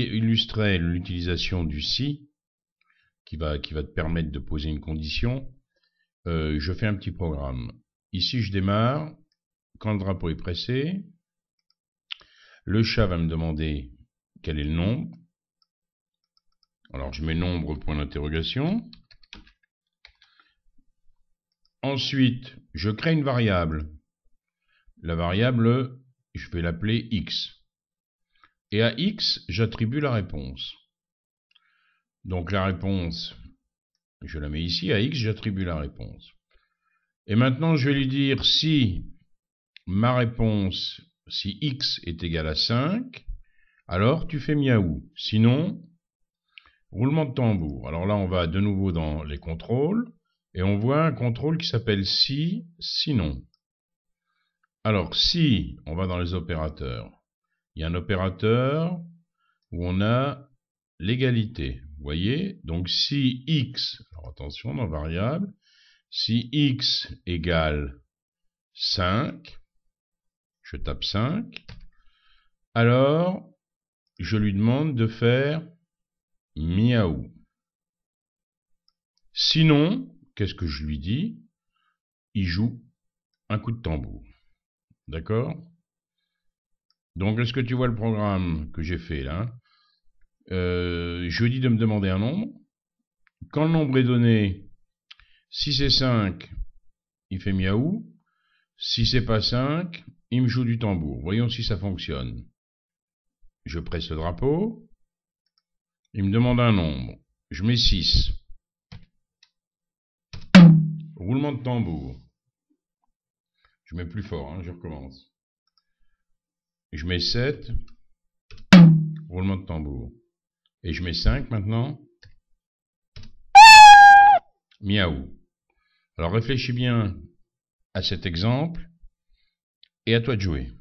illustrer l'utilisation du si, qui va, qui va te permettre de poser une condition, euh, je fais un petit programme. Ici, je démarre. Quand le drapeau est pressé, le chat va me demander quel est le nombre. Alors, je mets nombre point d'interrogation. Ensuite, je crée une variable. La variable, je vais l'appeler x et à x, j'attribue la réponse. Donc la réponse, je la mets ici, à x, j'attribue la réponse. Et maintenant, je vais lui dire si ma réponse, si x est égal à 5, alors tu fais miaou. Sinon, roulement de tambour. Alors là, on va de nouveau dans les contrôles, et on voit un contrôle qui s'appelle si, sinon. Alors si, on va dans les opérateurs il y a un opérateur où on a l'égalité. Vous voyez Donc si x, alors attention dans variable, si x égale 5, je tape 5, alors je lui demande de faire miaou. Sinon, qu'est-ce que je lui dis Il joue un coup de tambour. D'accord donc, est-ce que tu vois le programme que j'ai fait là euh, Je dis de me demander un nombre. Quand le nombre est donné, si c'est 5, il fait miaou. Si c'est pas 5, il me joue du tambour. Voyons si ça fonctionne. Je presse le drapeau. Il me demande un nombre. Je mets 6. Roulement de tambour. Je mets plus fort, hein, je recommence. Je mets 7. Roulement de tambour. Et je mets 5 maintenant. Miaou. Alors réfléchis bien à cet exemple et à toi de jouer.